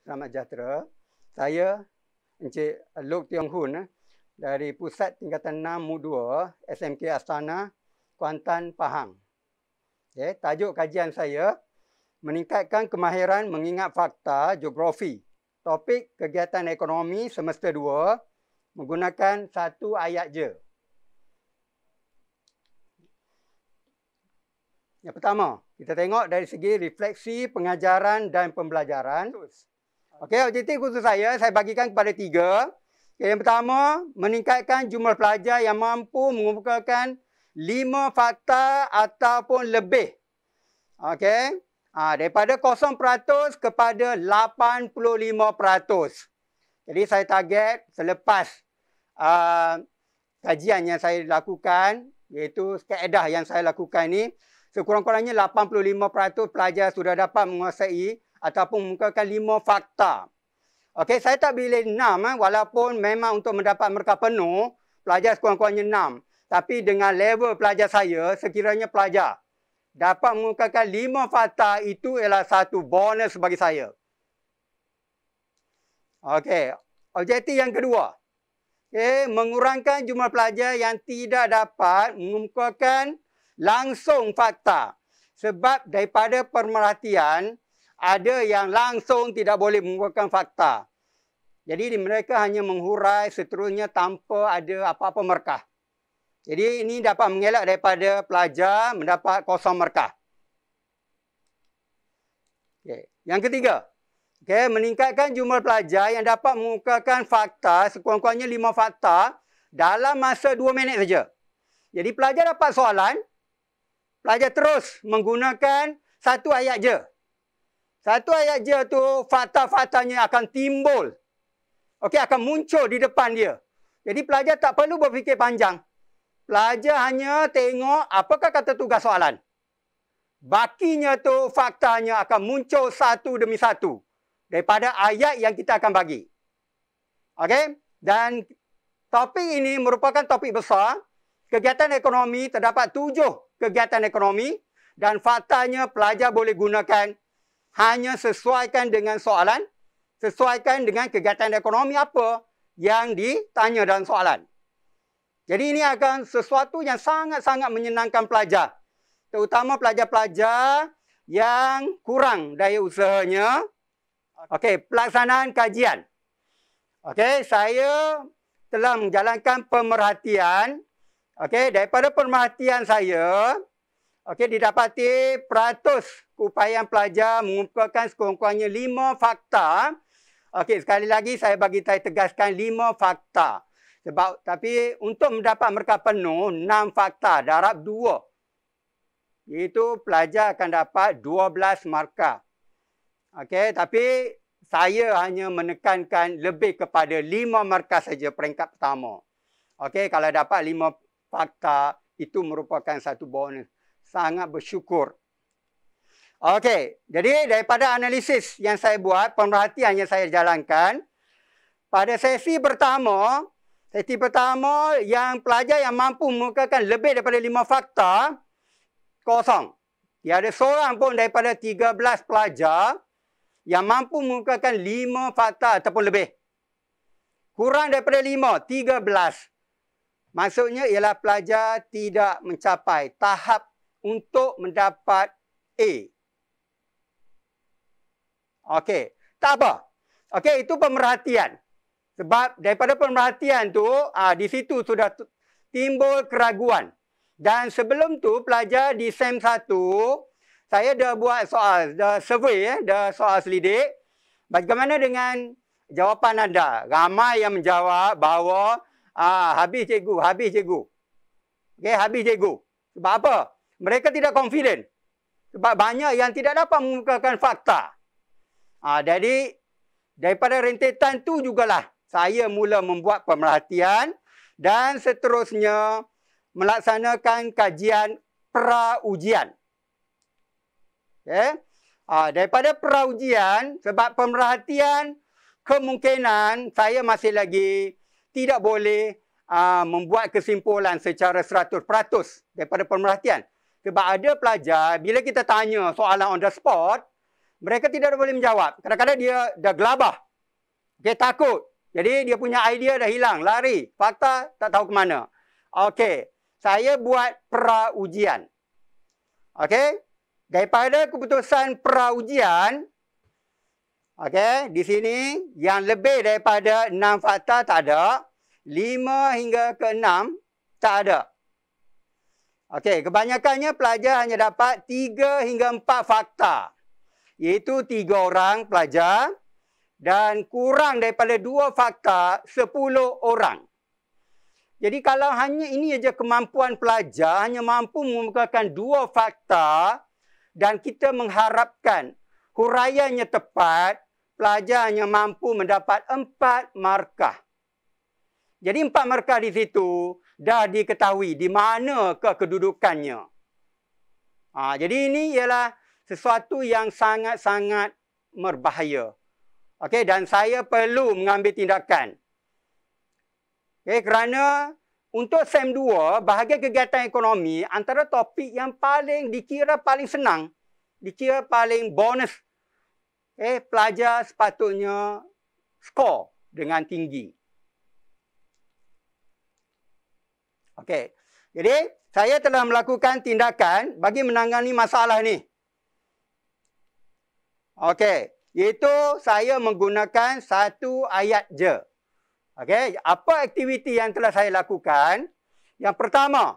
Selamat sejahtera. Saya Encik Lok Tiong Hun eh, dari Pusat Tingkatan 6 MU2 SMK Astana Kuantan Pahang. Okay, tajuk kajian saya meningkatkan kemahiran mengingat fakta geografi. Topik kegiatan ekonomi semester 2 menggunakan satu ayat je. Yang pertama, kita tengok dari segi refleksi pengajaran dan pembelajaran. Okey, objektif khusus saya, saya bagikan kepada tiga. Okay, yang pertama, meningkatkan jumlah pelajar yang mampu mengumpulkan lima fakta ataupun lebih. Okey, ha, daripada 0% kepada 85%. Jadi saya target selepas uh, kajian yang saya lakukan, iaitu keedah yang saya lakukan ini, sekurang-kurangnya 85% pelajar sudah dapat menguasai ataupun mengemukakan lima fakta. Okey, saya tak pilih enam eh, walaupun memang untuk mendapat mereka penuh, pelajar sekurang-kurangnya enam. Tapi dengan level pelajar saya, sekiranya pelajar dapat mengemukakan lima fakta, itu ialah satu bonus bagi saya. Okey, objektif yang kedua. Okay, mengurangkan jumlah pelajar yang tidak dapat mengemukakan langsung fakta. Sebab daripada permerhatian, ada yang langsung tidak boleh mengeluarkan fakta. Jadi mereka hanya menghurai seterusnya tanpa ada apa-apa markah. Jadi ini dapat mengelak daripada pelajar mendapat kosong markah. Okay. Yang ketiga, okay, meningkatkan jumlah pelajar yang dapat mengungkapkan fakta sekurang-kurangnya lima fakta dalam masa dua minit saja. Jadi pelajar dapat soalan, pelajar terus menggunakan satu ayat saja. Satu ayat je tu fakta-faktanya akan timbul. Okey, akan muncul di depan dia. Jadi pelajar tak perlu berfikir panjang. Pelajar hanya tengok apakah kata tugas soalan. Bakinya tu faktanya akan muncul satu demi satu daripada ayat yang kita akan bagi. Okey, dan topik ini merupakan topik besar. Kegiatan ekonomi terdapat tujuh kegiatan ekonomi dan faktanya pelajar boleh gunakan hanya sesuaikan dengan soalan, sesuaikan dengan kegiatan ekonomi apa yang ditanya dalam soalan. Jadi ini akan sesuatu yang sangat-sangat menyenangkan pelajar. Terutama pelajar-pelajar yang kurang daya usahanya. Okey, pelaksanaan kajian. Okey, saya telah menjalankan pemerhatian. Okey, daripada pemerhatian saya, Okey, didapati peratus keupayaan pelajar mengumpulkan sekurang-kurangnya lima fakta. Okey, sekali lagi saya bagi saya tegaskan lima fakta. Sebab, tapi untuk mendapat mereka penuh, enam fakta, darab dua. itu pelajar akan dapat dua belas markah. Okey, tapi saya hanya menekankan lebih kepada lima markah saja peringkat pertama. Okey, kalau dapat lima fakta, itu merupakan satu bonus sangat bersyukur. Okey, jadi daripada analisis yang saya buat, pemerhatian yang saya jalankan, pada sesi pertama, sesi pertama yang pelajar yang mampu mengukakan lebih daripada lima fakta, kosong. Dia ada seorang pun daripada 13 pelajar yang mampu mengukakan lima fakta ataupun lebih. Kurang daripada lima, 13. Maksudnya ialah pelajar tidak mencapai tahap untuk mendapat A. Okey, tak apa. Okey, itu pemerhatian. Sebab daripada pemerhatian tu, ah di situ sudah timbul keraguan. Dan sebelum tu pelajar di SEM 1, saya dah buat soal, dah survey eh, dah soal selidik. Bagaimana dengan jawapan anda? Ramai yang menjawab bahawa ah habis cikgu, habis cikgu. Okey, habis cikgu. Sebab apa? mereka tidak confident. Sebab banyak yang tidak dapat mengungkapkan fakta. Ha, jadi, daripada rentetan tu jugalah saya mula membuat pemerhatian dan seterusnya melaksanakan kajian praujian. Okay. Eh? Ah, ha, daripada ujian sebab pemerhatian, kemungkinan saya masih lagi tidak boleh uh, membuat kesimpulan secara 100% daripada pemerhatian. Sebab ada pelajar, bila kita tanya soalan on the spot, mereka tidak boleh menjawab. Kadang-kadang dia dah gelabah. Dia takut. Jadi dia punya idea dah hilang, lari. Fakta tak tahu ke mana. Okey, saya buat pra-ujian. Okey, daripada keputusan pra-ujian, Okay, di sini yang lebih daripada enam fakta tak ada. Lima hingga ke enam tak ada. Okey, kebanyakannya pelajar hanya dapat 3 hingga 4 fakta. Iaitu 3 orang pelajar dan kurang daripada 2 fakta 10 orang. Jadi kalau hanya ini saja kemampuan pelajar, hanya mampu mengumumkan 2 fakta dan kita mengharapkan huraiannya tepat, pelajar hanya mampu mendapat 4 markah. Jadi 4 markah di situ, dah diketahui di mana ke kedudukannya. Ha, jadi ini ialah sesuatu yang sangat-sangat berbahaya. Okey dan saya perlu mengambil tindakan. Okey kerana untuk SEM 2 bahagian kegiatan ekonomi antara topik yang paling dikira paling senang, dikira paling bonus. Eh okay, pelajar sepatutnya skor dengan tinggi. Okey. Jadi, saya telah melakukan tindakan bagi menangani masalah ni. Okey. Iaitu saya menggunakan satu ayat je. Okey. Apa aktiviti yang telah saya lakukan? Yang pertama.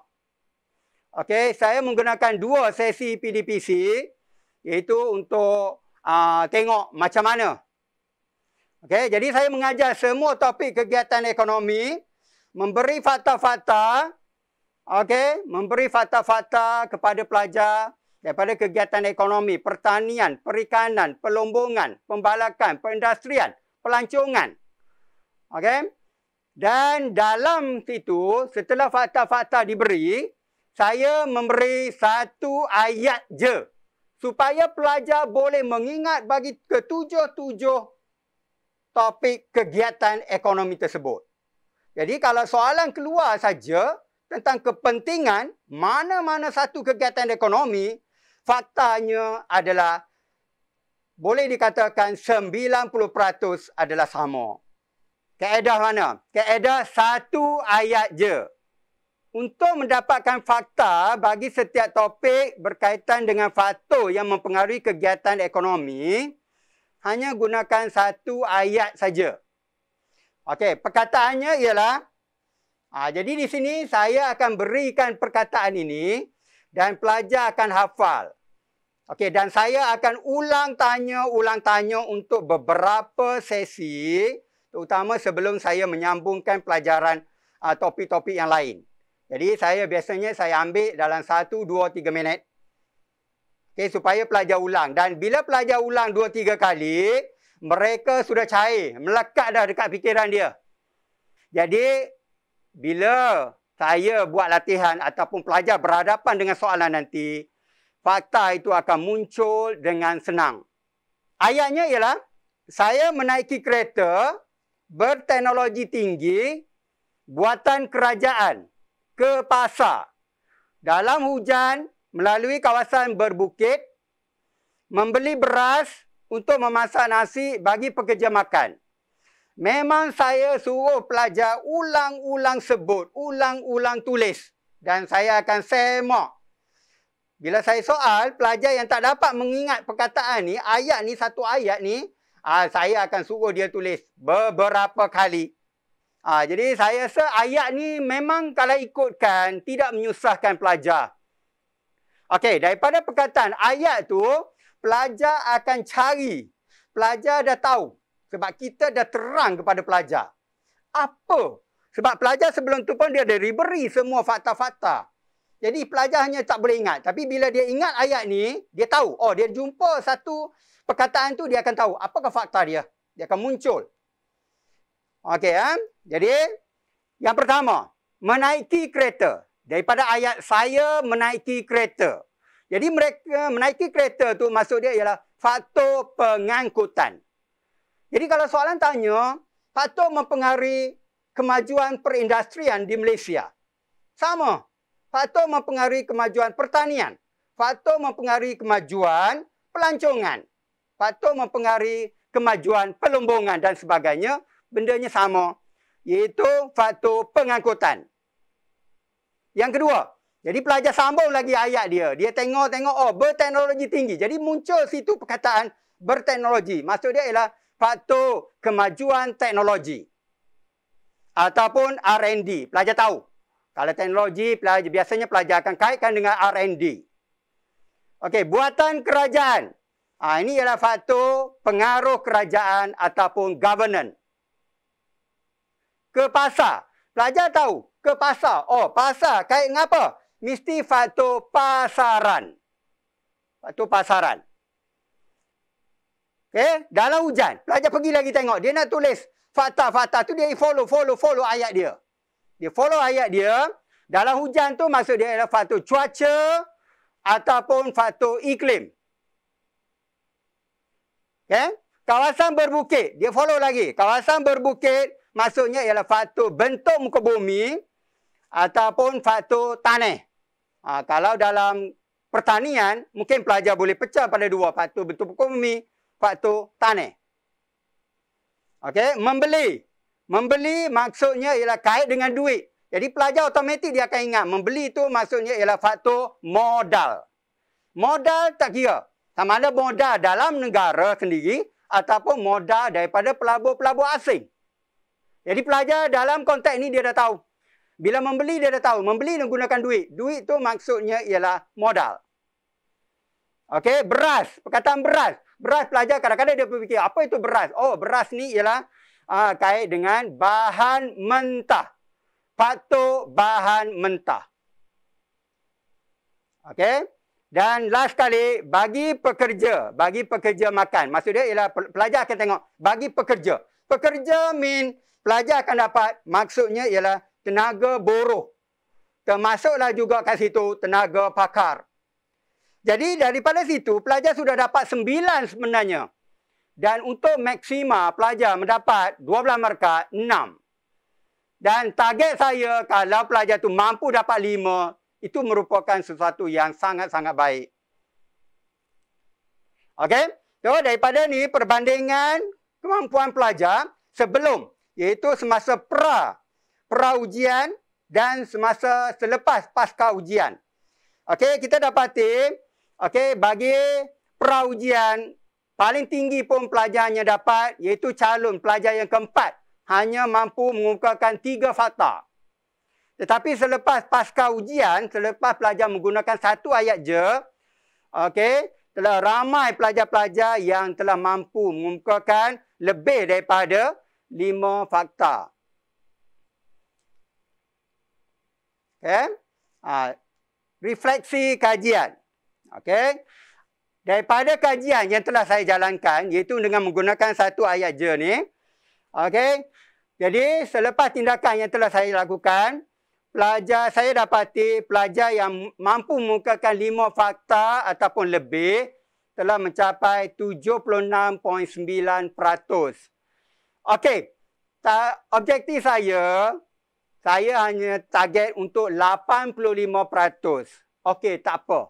Okey. Saya menggunakan dua sesi PDPC. Iaitu untuk uh, tengok macam mana. Okey. Jadi, saya mengajar semua topik kegiatan ekonomi memberi fakta-fakta okey memberi fakta-fakta kepada pelajar daripada kegiatan ekonomi, pertanian, perikanan, pelombongan, pembalakan, perindustrian, pelancongan. Okey? Dan dalam situ setelah fakta-fakta diberi, saya memberi satu ayat je supaya pelajar boleh mengingat bagi ketujuh-tujuh topik kegiatan ekonomi tersebut. Jadi kalau soalan keluar saja tentang kepentingan mana-mana satu kegiatan ekonomi, faktanya adalah boleh dikatakan 90% adalah sama. Kaedah mana? Kaedah satu ayat je. Untuk mendapatkan fakta bagi setiap topik berkaitan dengan faktor yang mempengaruhi kegiatan ekonomi, hanya gunakan satu ayat saja. Okey, perkataannya ialah ha, jadi di sini saya akan berikan perkataan ini dan pelajar akan hafal. Okey, dan saya akan ulang tanya, ulang tanya untuk beberapa sesi terutama sebelum saya menyambungkan pelajaran uh, topik-topik yang lain. Jadi saya biasanya saya ambil dalam 1 2 3 minit. Okey, supaya pelajar ulang dan bila pelajar ulang 2 3 kali, mereka sudah cair, melekat dah dekat fikiran dia. Jadi bila saya buat latihan ataupun pelajar berhadapan dengan soalan nanti, fakta itu akan muncul dengan senang. Ayatnya ialah saya menaiki kereta berteknologi tinggi buatan kerajaan ke pasar dalam hujan melalui kawasan berbukit membeli beras untuk memasak nasi bagi pekerja makan. Memang saya suruh pelajar ulang-ulang sebut, ulang-ulang tulis dan saya akan semak. Bila saya soal, pelajar yang tak dapat mengingat perkataan ni, ayat ni, satu ayat ni, aa, ah, saya akan suruh dia tulis beberapa kali. Aa, ah, jadi saya rasa ayat ni memang kalau ikutkan tidak menyusahkan pelajar. Okey, daripada perkataan ayat tu, pelajar akan cari. Pelajar dah tahu. Sebab kita dah terang kepada pelajar. Apa? Sebab pelajar sebelum tu pun dia dah diberi semua fakta-fakta. Jadi pelajar hanya tak boleh ingat. Tapi bila dia ingat ayat ni, dia tahu. Oh, dia jumpa satu perkataan tu, dia akan tahu. Apakah fakta dia? Dia akan muncul. Okey, eh? jadi yang pertama, menaiki kereta. Daripada ayat saya menaiki kereta. Jadi mereka menaiki kereta tu maksud dia ialah faktor pengangkutan. Jadi kalau soalan tanya, faktor mempengaruhi kemajuan perindustrian di Malaysia. Sama. Faktor mempengaruhi kemajuan pertanian. Faktor mempengaruhi kemajuan pelancongan. Faktor mempengaruhi kemajuan pelombongan dan sebagainya. Bendanya sama. Iaitu faktor pengangkutan. Yang kedua, jadi pelajar sambung lagi ayat dia. Dia tengok-tengok, oh berteknologi tinggi. Jadi muncul situ perkataan berteknologi. Maksud dia ialah faktor kemajuan teknologi. Ataupun R&D. Pelajar tahu. Kalau teknologi, pelajar, biasanya pelajar akan kaitkan dengan R&D. Okey, buatan kerajaan. Ha, ini ialah faktor pengaruh kerajaan ataupun governance. Ke pasar. Pelajar tahu. Ke pasar. Oh, pasar. Kait dengan apa? mesti faktor pasaran. Faktor pasaran. Okay? Dalam hujan, pelajar pergi lagi tengok. Dia nak tulis fakta-fakta tu dia follow, follow, follow ayat dia. Dia follow ayat dia. Dalam hujan tu maksud dia adalah faktor cuaca ataupun faktor iklim. Okay? Kawasan berbukit, dia follow lagi. Kawasan berbukit maksudnya ialah faktor bentuk muka bumi ataupun faktor tanah. Ha, kalau dalam pertanian, mungkin pelajar boleh pecah pada dua. Faktor bentuk ekonomi, faktor tanah. Okey, membeli. Membeli maksudnya ialah kait dengan duit. Jadi pelajar otomatik dia akan ingat membeli itu maksudnya ialah faktor modal. Modal tak kira. Sama ada modal dalam negara sendiri ataupun modal daripada pelabur-pelabur asing. Jadi pelajar dalam konteks ini dia dah tahu. Bila membeli dia dah tahu, membeli menggunakan duit. Duit tu maksudnya ialah modal. Okey, beras, perkataan beras. Beras pelajar kadang-kadang dia berfikir, apa itu beras? Oh, beras ni ialah uh, kait dengan bahan mentah. Patuk bahan mentah. Okey. Dan last kali, bagi pekerja. Bagi pekerja makan. Maksud dia ialah pelajar akan tengok. Bagi pekerja. Pekerja mean pelajar akan dapat. Maksudnya ialah tenaga boroh, Termasuklah juga kat situ tenaga pakar. Jadi daripada situ pelajar sudah dapat 9 sebenarnya. Dan untuk maksima pelajar mendapat 12 markah 6. Dan target saya kalau pelajar tu mampu dapat 5 itu merupakan sesuatu yang sangat-sangat baik. Okey. So daripada ni perbandingan kemampuan pelajar sebelum iaitu semasa pra Pra ujian dan semasa selepas pasca ujian. Okey, kita dapati okey bagi pra ujian paling tinggi pun pelajarnya dapat iaitu calon pelajar yang keempat hanya mampu mengukuhkan tiga fakta. Tetapi selepas pasca ujian, selepas pelajar menggunakan satu ayat je, okey, telah ramai pelajar-pelajar yang telah mampu mengumumkakan lebih daripada lima fakta. Okay. Ha, refleksi kajian. Okay. Daripada kajian yang telah saya jalankan, iaitu dengan menggunakan satu ayat je ni. Okay. Jadi, selepas tindakan yang telah saya lakukan, pelajar saya dapati pelajar yang mampu mengukakan lima fakta ataupun lebih telah mencapai 76.9%. Okey, objektif saya saya hanya target untuk 85%. Okey, tak apa.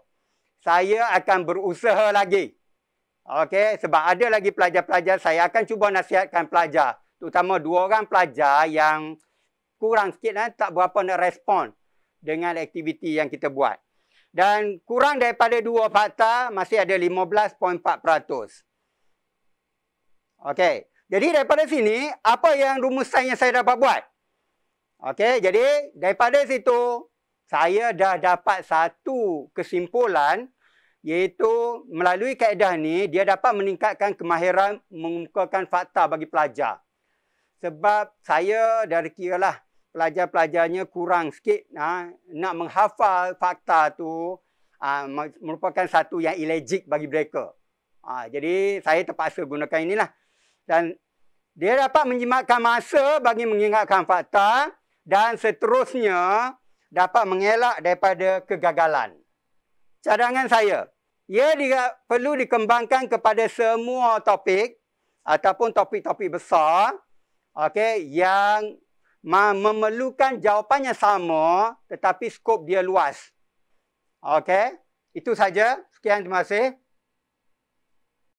Saya akan berusaha lagi. Okey, sebab ada lagi pelajar-pelajar, saya akan cuba nasihatkan pelajar. Terutama dua orang pelajar yang kurang sikit, eh, tak berapa nak respon dengan aktiviti yang kita buat. Dan kurang daripada dua fakta, masih ada 15.4%. Okey, jadi daripada sini, apa yang rumusan yang saya dapat buat? Okey, jadi daripada situ saya dah dapat satu kesimpulan iaitu melalui kaedah ni dia dapat meningkatkan kemahiran mengungkapkan fakta bagi pelajar. Sebab saya dari kira lah pelajar-pelajarnya kurang sikit ha, nak menghafal fakta tu ha, merupakan satu yang ilegik bagi mereka. Ha, jadi saya terpaksa gunakan inilah. Dan dia dapat menjimatkan masa bagi mengingatkan fakta dan seterusnya dapat mengelak daripada kegagalan. Cadangan saya, ia diga- perlu dikembangkan kepada semua topik ataupun topik-topik besar okay, yang memerlukan jawapannya sama tetapi skop dia luas. okay? itu saja. Sekian, terima kasih.